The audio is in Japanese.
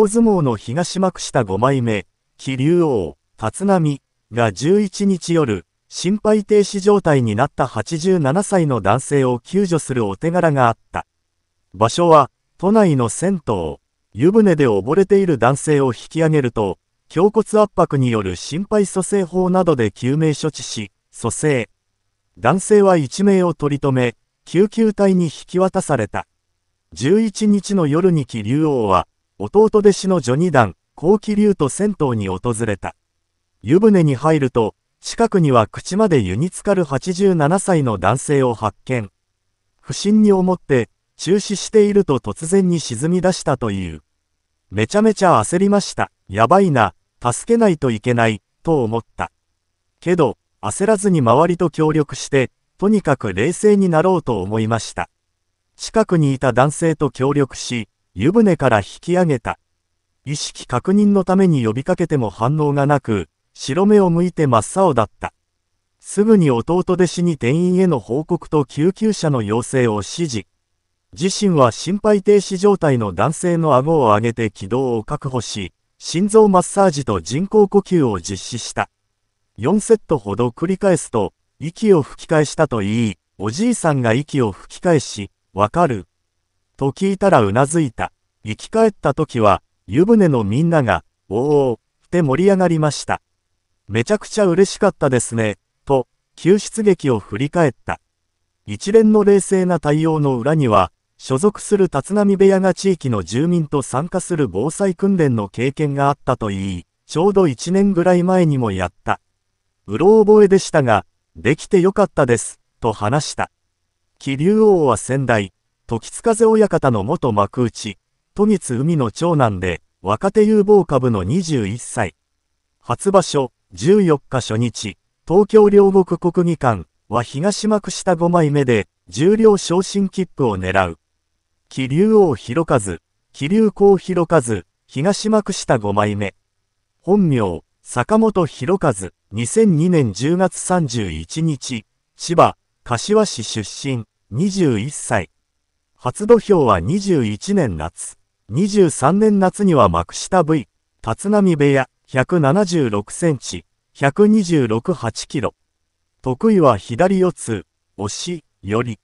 大相撲の東幕下5枚目、気竜王、立浪が11日夜、心肺停止状態になった87歳の男性を救助するお手柄があった。場所は、都内の銭湯、湯船で溺れている男性を引き上げると、胸骨圧迫による心肺蘇生法などで救命処置し、蘇生。男性は一命を取り留め、救急隊に引き渡された。11日の夜に気竜王は、弟弟子の序二段、高気流と銭湯に訪れた。湯船に入ると、近くには口まで湯に浸かる87歳の男性を発見。不審に思って、中止していると突然に沈み出したという。めちゃめちゃ焦りました。やばいな、助けないといけない、と思った。けど、焦らずに周りと協力して、とにかく冷静になろうと思いました。近くにいた男性と協力し、湯船から引き上げた。意識確認のために呼びかけても反応がなく、白目を向いて真っ青だった。すぐに弟弟子に店員への報告と救急車の要請を指示。自身は心肺停止状態の男性の顎を上げて軌道を確保し、心臓マッサージと人工呼吸を実施した。4セットほど繰り返すと、息を吹き返したと言い、おじいさんが息を吹き返し、わかる、と聞いたらうなずいた。生き返った時は、湯船のみんなが、おお、って盛り上がりました。めちゃくちゃ嬉しかったですね、と、救出劇を振り返った。一連の冷静な対応の裏には、所属する立浪部屋が地域の住民と参加する防災訓練の経験があったといい、ちょうど1年ぐらい前にもやった。うろ覚えでしたが、できてよかったです、と話した。気流王は仙台、時津風親方の元幕内、富津海の長男で、若手有望株の21歳。初場所、14日初日、東京両国国技館は東幕下5枚目で、重量昇進切符を狙う。気流王広和、気流公広和、東幕下5枚目。本名、坂本広和、2002年10月31日、千葉、柏市出身、21歳。初土俵は21年夏、23年夏には幕下部位、立浪部屋、176センチ、126、8キロ。得意は左四つ、押し、より。